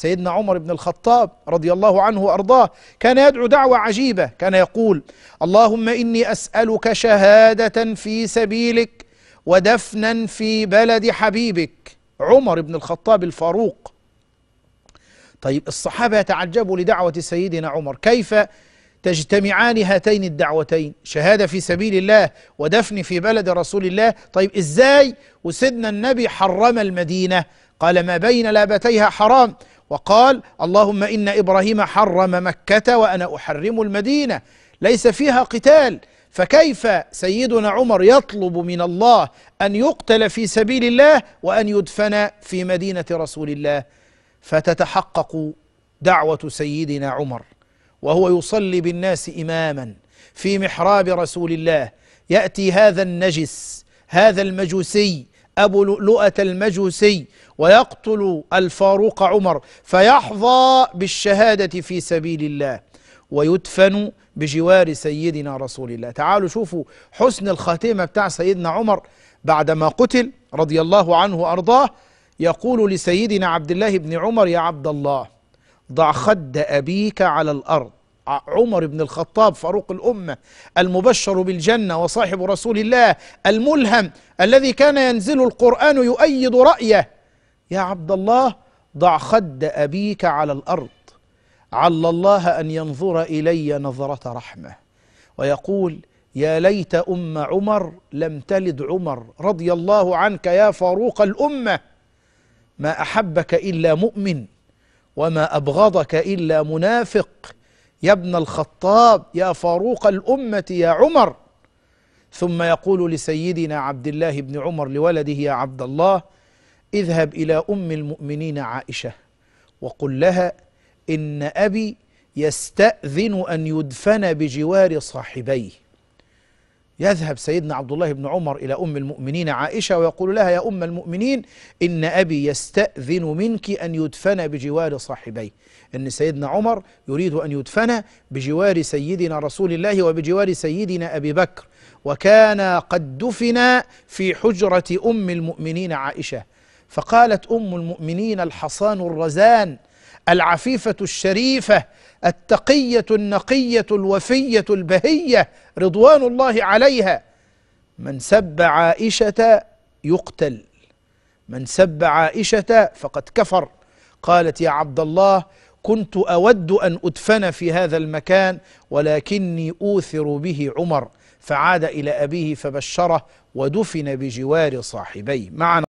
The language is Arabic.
سيدنا عمر بن الخطاب رضي الله عنه وارضاه كان يدعو دعوه عجيبه كان يقول اللهم اني اسالك شهاده في سبيلك ودفنا في بلد حبيبك عمر بن الخطاب الفاروق طيب الصحابه يتعجبوا لدعوه سيدنا عمر كيف تجتمعان هاتين الدعوتين شهاده في سبيل الله ودفن في بلد رسول الله طيب ازاي وسيدنا النبي حرم المدينه قال ما بين لابتيها حرام وقال اللهم إن إبراهيم حرم مكة وأنا أحرم المدينة ليس فيها قتال فكيف سيدنا عمر يطلب من الله أن يقتل في سبيل الله وأن يدفن في مدينة رسول الله فتتحقق دعوة سيدنا عمر وهو يصلي بالناس إماما في محراب رسول الله يأتي هذا النجس هذا المجوسي أبو لؤلؤة المجوسي ويقتل الفاروق عمر فيحظى بالشهادة في سبيل الله ويدفن بجوار سيدنا رسول الله تعالوا شوفوا حسن الخاتمة بتاع سيدنا عمر بعدما قتل رضي الله عنه وأرضاه يقول لسيدنا عبد الله بن عمر يا عبد الله ضع خد أبيك على الأرض عمر بن الخطاب فاروق الأمة المبشر بالجنة وصاحب رسول الله الملهم الذي كان ينزل القرآن يؤيد رأيه يا عبد الله ضع خد أبيك على الأرض عل الله أن ينظر إلي نظرة رحمة ويقول يا ليت أم عمر لم تلد عمر رضي الله عنك يا فاروق الأمة ما أحبك إلا مؤمن وما أبغضك إلا منافق يا ابن الخطاب يا فاروق الأمة يا عمر ثم يقول لسيدنا عبد الله بن عمر لولده يا عبد الله اذهب إلى أم المؤمنين عائشة وقل لها إن أبي يستأذن أن يدفن بجوار صاحبيه يذهب سيدنا عبد الله بن عمر إلى أم المؤمنين عائشة ويقول لها يا أم المؤمنين إن أبي يستأذن منك أن يدفن بجوار صاحبيه أن سيدنا عمر يريد أن يدفن بجوار سيدنا رسول الله وبجوار سيدنا أبي بكر وكان قد دفن في حجرة أم المؤمنين عائشة فقالت أم المؤمنين الحصان الرزان العفيفة الشريفة التقية النقية الوفية البهية رضوان الله عليها من سب عائشة يقتل من سب عائشة فقد كفر قالت يا عبد الله كنت أود أن أدفن في هذا المكان ولكني أوثر به عمر فعاد إلى أبيه فبشره ودفن بجوار صاحبيه معنا